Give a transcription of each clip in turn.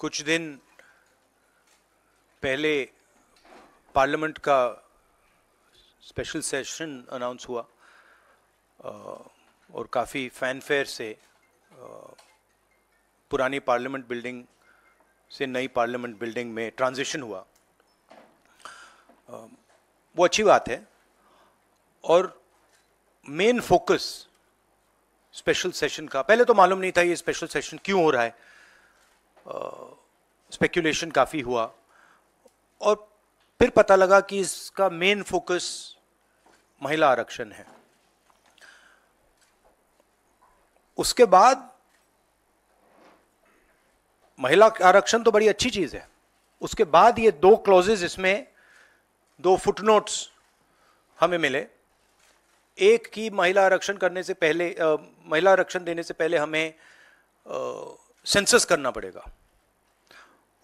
कुछ दिन पहले पार्लियामेंट का स्पेशल सेशन अनाउंस हुआ और काफ़ी फैनफेयर से पुरानी पार्लियामेंट बिल्डिंग से नई पार्लियामेंट बिल्डिंग में ट्रांजिशन हुआ वो अच्छी बात है और मेन फोकस स्पेशल सेशन का पहले तो मालूम नहीं था ये स्पेशल सेशन क्यों हो रहा है स्पेकुलेशन काफ़ी हुआ और फिर पता लगा कि इसका मेन फोकस महिला आरक्षण है उसके बाद महिला आरक्षण तो बड़ी अच्छी चीज़ है उसके बाद ये दो क्लॉजेज इसमें दो फुटनोट्स हमें मिले एक की महिला आरक्षण करने से पहले आ, महिला आरक्षण देने से पहले हमें सेंसस करना पड़ेगा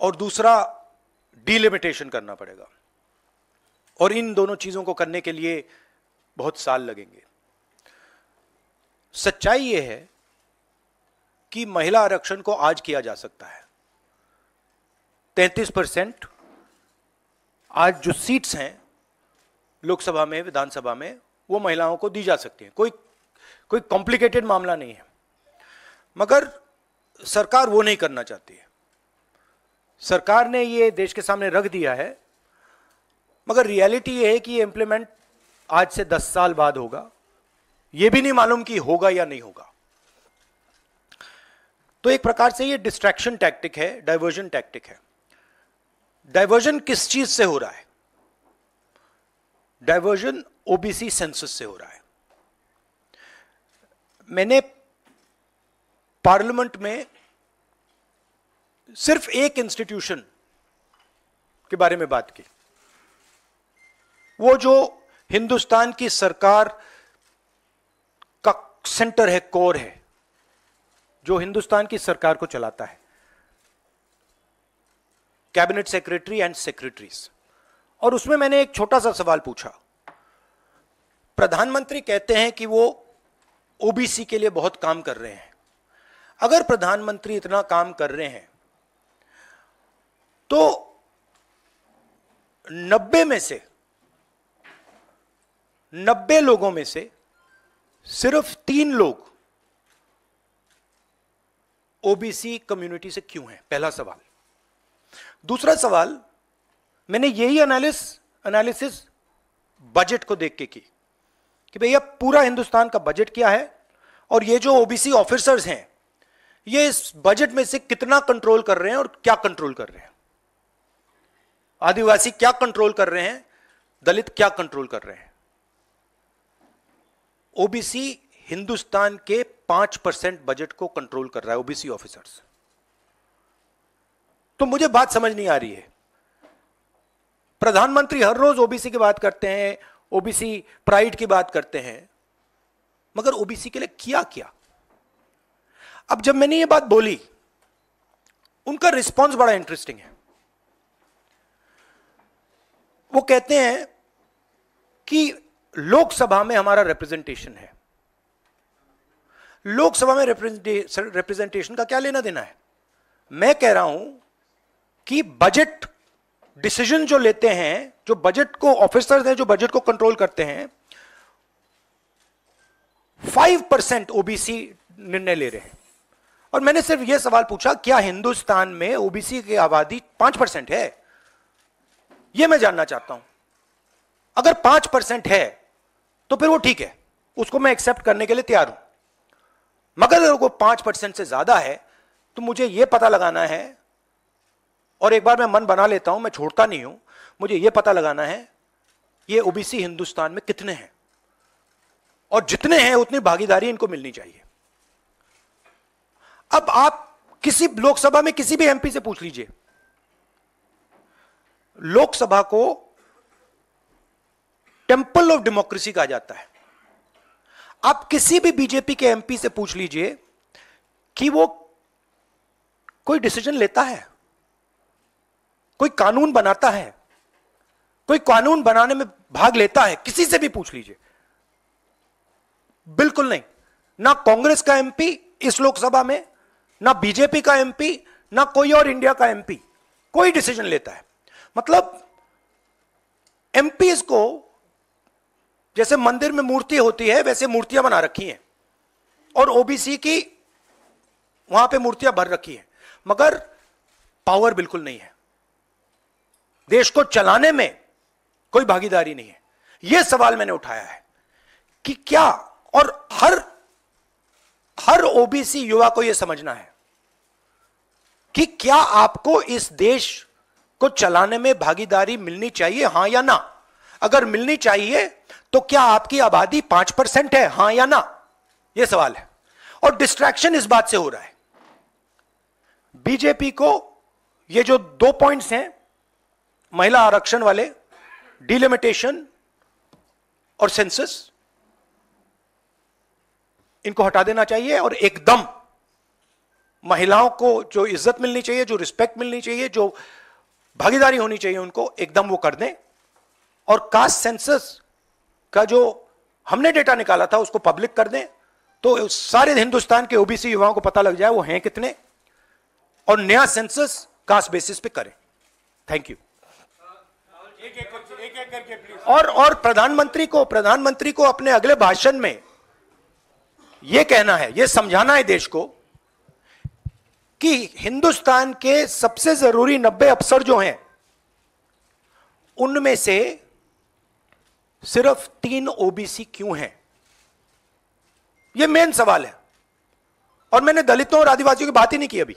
और दूसरा डिलिमिटेशन करना पड़ेगा और इन दोनों चीजों को करने के लिए बहुत साल लगेंगे सच्चाई यह है कि महिला आरक्षण को आज किया जा सकता है 33 परसेंट आज जो सीट्स हैं लोकसभा में विधानसभा में वो महिलाओं को दी जा सकती हैं कोई कोई कॉम्प्लिकेटेड मामला नहीं है मगर सरकार वो नहीं करना चाहती है सरकार ने ये देश के सामने रख दिया है मगर रियलिटी ये है कि ये इम्प्लीमेंट आज से दस साल बाद होगा ये भी नहीं मालूम कि होगा या नहीं होगा तो एक प्रकार से ये डिस्ट्रैक्शन टैक्टिक है डाइवर्जन टैक्टिक है डाइवर्जन किस चीज से हो रहा है डाइवर्जन ओबीसी सेंसस से हो रहा है मैंने पार्लियामेंट में सिर्फ एक इंस्टीट्यूशन के बारे में बात की वो जो हिंदुस्तान की सरकार का सेंटर है कोर है जो हिंदुस्तान की सरकार को चलाता है कैबिनेट सेक्रेटरी एंड सेक्रेटरीज और उसमें मैंने एक छोटा सा सवाल पूछा प्रधानमंत्री कहते हैं कि वो ओबीसी के लिए बहुत काम कर रहे हैं अगर प्रधानमंत्री इतना काम कर रहे हैं तो नब्बे में से नब्बे लोगों में से सिर्फ तीन लोग ओबीसी कम्युनिटी से क्यों हैं पहला सवाल दूसरा सवाल मैंने यही एनालिस एनालिसिस बजट को देख के की कि भैया पूरा हिंदुस्तान का बजट क्या है और ये जो ओबीसी ऑफिसर्स हैं ये इस बजट में से कितना कंट्रोल कर रहे हैं और क्या कंट्रोल कर रहे हैं आदिवासी क्या कंट्रोल कर रहे हैं दलित क्या कंट्रोल कर रहे हैं ओबीसी हिंदुस्तान के पांच परसेंट बजट को कंट्रोल कर रहा है ओबीसी ऑफिसर्स तो मुझे बात समझ नहीं आ रही है प्रधानमंत्री हर रोज ओबीसी की बात करते हैं ओबीसी प्राइड की बात करते हैं मगर ओबीसी के लिए किया क्या अब जब मैंने ये बात बोली उनका रिस्पॉन्स बड़ा इंटरेस्टिंग है वो कहते हैं कि लोकसभा में हमारा रिप्रेजेंटेशन है लोकसभा में रिप्रेजेंटेशन का क्या लेना देना है मैं कह रहा हूं कि बजट डिसीजन जो लेते हैं जो बजट को ऑफिसर्स हैं जो बजट को कंट्रोल करते हैं फाइव परसेंट ओबीसी निर्णय ले रहे हैं और मैंने सिर्फ यह सवाल पूछा क्या हिंदुस्तान में ओबीसी की आबादी पांच परसेंट है यह मैं जानना चाहता हूं अगर पांच परसेंट है तो फिर वो ठीक है उसको मैं एक्सेप्ट करने के लिए तैयार हूं मगर अगर वो पांच परसेंट से ज्यादा है तो मुझे यह पता लगाना है और एक बार मैं मन बना लेता हूं मैं छोड़ता नहीं हूं मुझे यह पता लगाना है ये ओबीसी हिंदुस्तान में कितने हैं और जितने हैं उतनी भागीदारी इनको मिलनी चाहिए अब आप किसी लोकसभा में किसी भी एमपी से पूछ लीजिए लोकसभा को टेम्पल ऑफ डेमोक्रेसी कहा जाता है आप किसी भी बीजेपी के एमपी से पूछ लीजिए कि वो कोई डिसीजन लेता है कोई कानून बनाता है कोई कानून बनाने में भाग लेता है किसी से भी पूछ लीजिए बिल्कुल नहीं ना कांग्रेस का एमपी इस लोकसभा में ना बीजेपी का एमपी ना कोई और इंडिया का एमपी कोई डिसीजन लेता है मतलब एमपीज को जैसे मंदिर में मूर्ति होती है वैसे मूर्तियां बना रखी हैं और ओबीसी की वहां पे मूर्तियां भर रखी हैं मगर पावर बिल्कुल नहीं है देश को चलाने में कोई भागीदारी नहीं है यह सवाल मैंने उठाया है कि क्या और हर हर ओबीसी युवा को यह समझना है कि क्या आपको इस देश को चलाने में भागीदारी मिलनी चाहिए हां या ना अगर मिलनी चाहिए तो क्या आपकी आबादी पांच परसेंट है हां या ना यह सवाल है और डिस्ट्रैक्शन इस बात से हो रहा है बीजेपी को ये जो दो पॉइंट्स हैं महिला आरक्षण वाले डिलिमिटेशन और सेंसस इनको हटा देना चाहिए और एकदम महिलाओं को जो इज्जत मिलनी चाहिए जो रिस्पेक्ट मिलनी चाहिए जो भागीदारी होनी चाहिए उनको एकदम वो कर दें और कास्ट सेंसस का जो हमने डेटा निकाला था उसको पब्लिक कर दें तो सारे हिंदुस्तान के ओबीसी युवाओं को पता लग जाए वो हैं कितने और नया सेंसस कास्ट बेसिस पे करें थैंक यू एक एक एक एक करके प्लीज और और प्रधानमंत्री को प्रधानमंत्री को अपने अगले भाषण में यह कहना है यह समझाना है देश को कि हिंदुस्तान के सबसे जरूरी नब्बे अफसर जो हैं उनमें से सिर्फ तीन ओबीसी क्यों हैं यह मेन सवाल है और मैंने दलितों और आदिवासियों की बात ही नहीं की अभी